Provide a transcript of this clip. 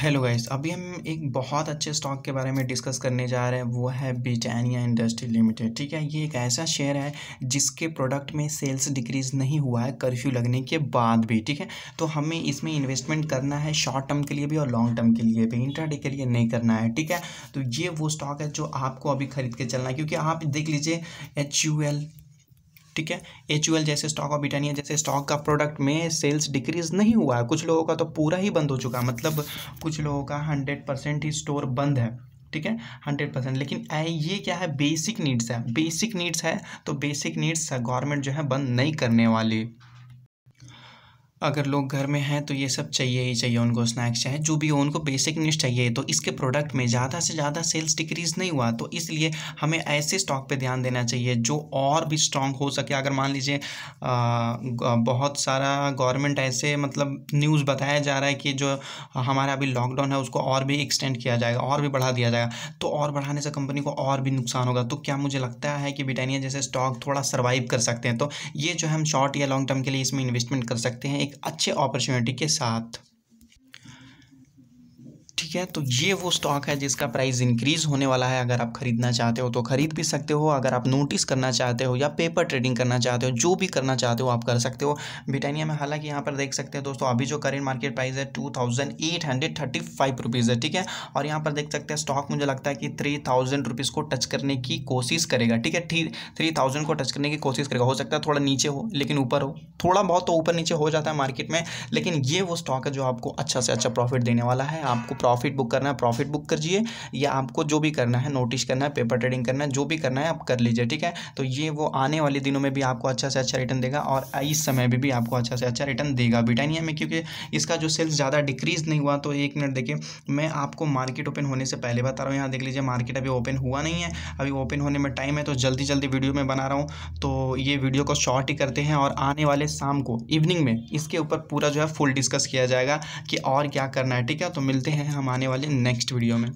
hello guys अभी हम एक बहुत अच्छे स्टॉक के बारे में डिस्कस करने जा रहे हैं वो है ब्रिटानिया इंडस्ट्री लिमिटेड ठीक है ये एक ऐसा शेयर है जिसके प्रोडक्ट में सेल्स डिक्रीज नहीं हुआ है कर्फ्यू लगने के बाद भी ठीक है तो हमें इसमें इन्वेस्टमेंट करना है शॉर्ट टर्म के लिए भी और लॉन्ग टर्म के लिए भी इंट्राडे के लिए नहीं करना है ठीक है तो ये वो स्टॉक है जो आपको अभी खरीद के चलना है क्योंकि आप देख लीजिए एच यू एल ठीक है एच जैसे स्टॉक ऑफ ब्रिटानिया जैसे स्टॉक का प्रोडक्ट में सेल्स डिक्रीज नहीं हुआ है कुछ लोगों का तो पूरा ही बंद हो चुका है मतलब कुछ लोगों का हंड्रेड परसेंट ही स्टोर बंद है ठीक है हंड्रेड परसेंट लेकिन ये क्या है बेसिक नीड्स है बेसिक नीड्स है तो बेसिक नीड्स गवर्नमेंट जो है बंद नहीं करने वाली अगर लोग घर में हैं तो ये सब चाहिए ही चाहिए उनको स्नैक्स चाहे जो भी हो उनको बेसिक नीड्स चाहिए तो इसके प्रोडक्ट में ज़्यादा से ज़्यादा सेल्स डिक्रीज़ नहीं हुआ तो इसलिए हमें ऐसे स्टॉक पे ध्यान देना चाहिए जो और भी स्ट्रांग हो सके अगर मान लीजिए बहुत सारा गवर्नमेंट ऐसे मतलब न्यूज़ बताया जा रहा है कि जो हमारा अभी लॉकडाउन है उसको और भी एक्सटेंड किया जाएगा और भी बढ़ा दिया जाएगा तो और बढ़ाने से कंपनी को और भी नुकसान होगा तो क्या मुझे लगता है कि ब्रिटानिया जैसे स्टॉक थोड़ा सर्वाइव कर सकते हैं तो ये जो हम शॉर्ट या लॉन्ग टर्म के लिए इसमें इन्वेस्टमेंट कर सकते हैं एक अच्छे अपॉर्चुनिटी के साथ है तो ये वो स्टॉक है जिसका प्राइस इंक्रीज होने वाला है अगर आप खरीदना चाहते हो तो खरीद भी सकते हो अगर आप नोटिस करना चाहते हो या पेपर ट्रेडिंग करना चाहते हो जो भी करना चाहते हो आप कर सकते हो ब्रिटानिया में हालांकि यहाँ पर देख सकते हैं दोस्तों अभी जो करेंट मार्केट प्राइस है two thousand eight hundred thirty five rupees है ठीक है और यहाँ पर देख सकते हैं स्टॉक मुझे लगता है कि थ्री थाउजेंड रुपीज़ को टच करने की कोशिश करेगा ठीक है थ्री थाउजेंड को टच करने की कोशिश करेगा हो सकता है थोड़ा नीचे हो लेकिन ऊपर हो थोड़ा बहुत तो ऊपर नीचे हो जाता है मार्केट में लेकिन ये वो स्टॉक है जो आपको अच्छा से अच्छा प्रॉफिट देने वाला है आपको प्रॉफिट प्रॉफिट बुक करना है प्रॉफिट बुक करिए या आपको जो भी करना है नोटिस करना है पेपर ट्रेडिंग करना है जो भी करना है आप कर लीजिए ठीक है तो ये वो आने वाले दिनों में भी आपको अच्छा से अच्छा रिटर्न देगा और इस समय भी, भी आपको अच्छा से अच्छा रिटर्न देगा ब्रिटानिया में क्योंकि इसका जो सेल्स ज़्यादा डिक्रीज नहीं हुआ तो एक मिनट देखिए मैं आपको मार्केट ओपन होने से पहले बता रहा हूँ यहाँ देख लीजिए मार्केट अभी ओपन हुआ नहीं है अभी ओपन होने में टाइम है तो जल्दी जल्दी वीडियो में बना रहा हूँ तो ये वीडियो को शॉर्ट ही करते हैं और आने वाले शाम को इवनिंग में इसके ऊपर पूरा जो है फुल डिस्कस किया जाएगा कि और क्या करना है ठीक है तो मिलते हैं हम हम आने वाले नेक्स्ट वीडियो में